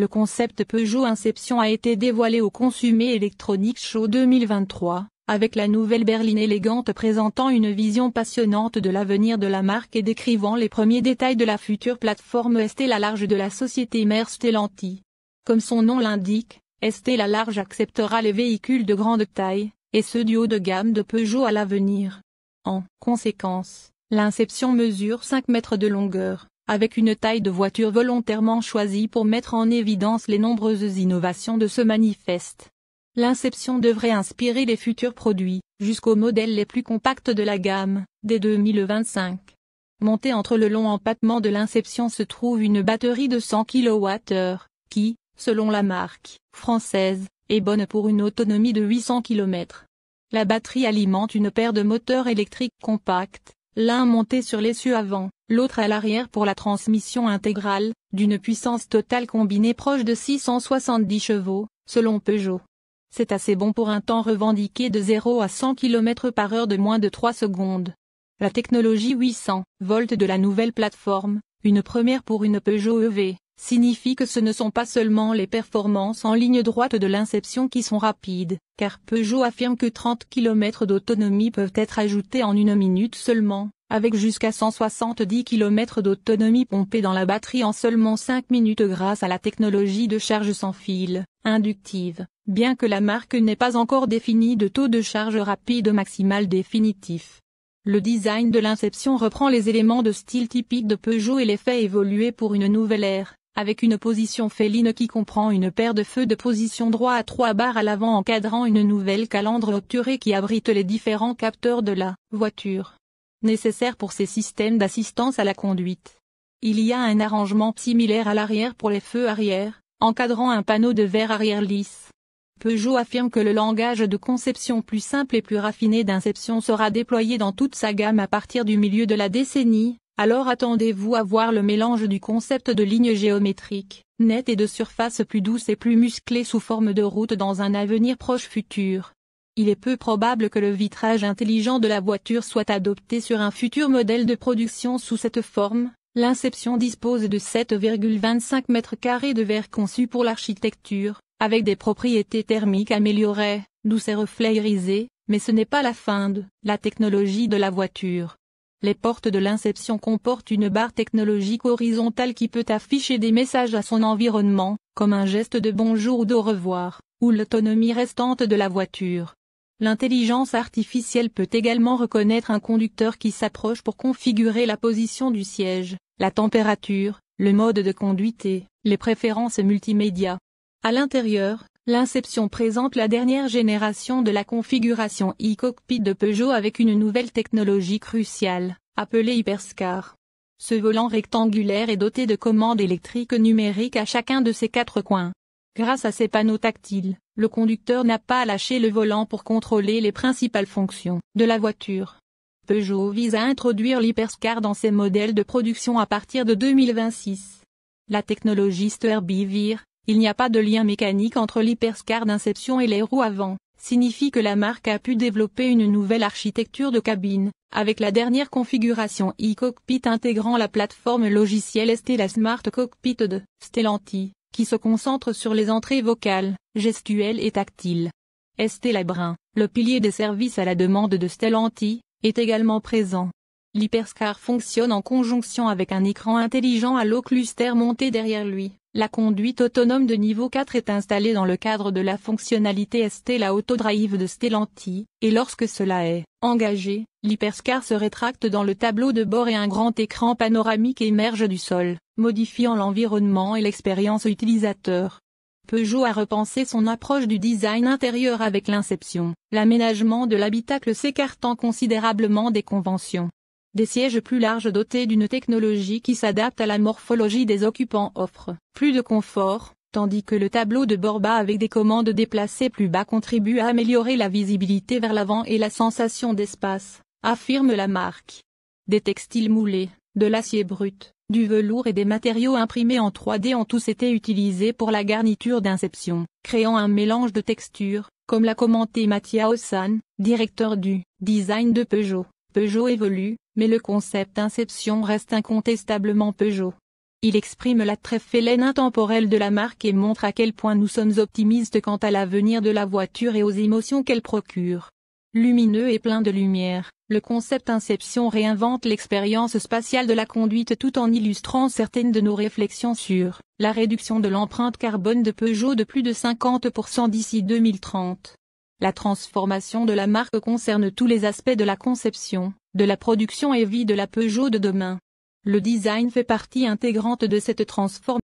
Le concept Peugeot Inception a été dévoilé au Consumer Electronics Show 2023, avec la nouvelle berline élégante présentant une vision passionnante de l'avenir de la marque et décrivant les premiers détails de la future plateforme la Large de la société mère Comme son nom l'indique, la Large acceptera les véhicules de grande taille, et ceux du haut de gamme de Peugeot à l'avenir. En conséquence, l'inception mesure 5 mètres de longueur, avec une taille de voiture volontairement choisie pour mettre en évidence les nombreuses innovations de ce manifeste. L'inception devrait inspirer les futurs produits, jusqu'aux modèles les plus compacts de la gamme, dès 2025. Montée entre le long empattement de l'inception se trouve une batterie de 100 kWh, qui, selon la marque française, est bonne pour une autonomie de 800 km. La batterie alimente une paire de moteurs électriques compacts, l'un monté sur l'essieu avant, l'autre à l'arrière pour la transmission intégrale, d'une puissance totale combinée proche de 670 chevaux, selon Peugeot. C'est assez bon pour un temps revendiqué de 0 à 100 km par heure de moins de 3 secondes. La technologie 800 volts de la nouvelle plateforme, une première pour une Peugeot EV, signifie que ce ne sont pas seulement les performances en ligne droite de l'inception qui sont rapides, car Peugeot affirme que 30 km d'autonomie peuvent être ajoutés en une minute seulement, avec jusqu'à 170 km d'autonomie pompée dans la batterie en seulement 5 minutes grâce à la technologie de charge sans fil, inductive, bien que la marque n'ait pas encore défini de taux de charge rapide maximal définitif. Le design de l'Inception reprend les éléments de style typique de Peugeot et les fait évoluer pour une nouvelle ère, avec une position féline qui comprend une paire de feux de position droit à trois barres à l'avant encadrant une nouvelle calandre obturée qui abrite les différents capteurs de la voiture nécessaire pour ces systèmes d'assistance à la conduite. Il y a un arrangement similaire à l'arrière pour les feux arrière, encadrant un panneau de verre arrière lisse. Peugeot affirme que le langage de conception plus simple et plus raffiné d'Inception sera déployé dans toute sa gamme à partir du milieu de la décennie, alors attendez-vous à voir le mélange du concept de lignes géométriques, nettes et de surfaces plus douces et plus musclées sous forme de route dans un avenir proche futur il est peu probable que le vitrage intelligent de la voiture soit adopté sur un futur modèle de production sous cette forme. L'Inception dispose de 7,25 mètres carrés de verre conçu pour l'architecture, avec des propriétés thermiques améliorées, d'où ses reflets irisés, mais ce n'est pas la fin de la technologie de la voiture. Les portes de l'Inception comportent une barre technologique horizontale qui peut afficher des messages à son environnement, comme un geste de bonjour ou de revoir, ou l'autonomie restante de la voiture. L'intelligence artificielle peut également reconnaître un conducteur qui s'approche pour configurer la position du siège, la température, le mode de conduite et les préférences multimédia. À l'intérieur, l'Inception présente la dernière génération de la configuration e-cockpit de Peugeot avec une nouvelle technologie cruciale, appelée Hyperscar. Ce volant rectangulaire est doté de commandes électriques numériques à chacun de ses quatre coins. Grâce à ces panneaux tactiles, le conducteur n'a pas à lâcher le volant pour contrôler les principales fonctions de la voiture. Peugeot vise à introduire l'hyperscar dans ses modèles de production à partir de 2026. La technologiste Herbie vire, il n'y a pas de lien mécanique entre l'hyperscar d'inception et les roues avant, signifie que la marque a pu développer une nouvelle architecture de cabine, avec la dernière configuration e-cockpit intégrant la plateforme logicielle ST la Smart Cockpit de Stellanti qui se concentre sur les entrées vocales, gestuelles et tactiles. ST Labrin, le pilier des services à la demande de Stellanti, est également présent. L'hyperscar fonctionne en conjonction avec un écran intelligent à l'eau monté derrière lui. La conduite autonome de niveau 4 est installée dans le cadre de la fonctionnalité ST la Autodrive de Stellanti, et lorsque cela est engagé, l'hyperscar se rétracte dans le tableau de bord et un grand écran panoramique émerge du sol, modifiant l'environnement et l'expérience utilisateur. Peugeot a repensé son approche du design intérieur avec l'inception, l'aménagement de l'habitacle s'écartant considérablement des conventions. Des sièges plus larges dotés d'une technologie qui s'adapte à la morphologie des occupants offrent plus de confort, tandis que le tableau de bord bas avec des commandes déplacées plus bas contribue à améliorer la visibilité vers l'avant et la sensation d'espace, affirme la marque. Des textiles moulés, de l'acier brut, du velours et des matériaux imprimés en 3D ont tous été utilisés pour la garniture d'Inception, créant un mélange de textures, comme l'a commenté Mathia Ossan, directeur du design de Peugeot. Peugeot évolue, mais le concept Inception reste incontestablement Peugeot. Il exprime la très félène intemporelle de la marque et montre à quel point nous sommes optimistes quant à l'avenir de la voiture et aux émotions qu'elle procure. Lumineux et plein de lumière, le concept Inception réinvente l'expérience spatiale de la conduite tout en illustrant certaines de nos réflexions sur la réduction de l'empreinte carbone de Peugeot de plus de 50% d'ici 2030. La transformation de la marque concerne tous les aspects de la conception, de la production et vie de la Peugeot de demain. Le design fait partie intégrante de cette transformation.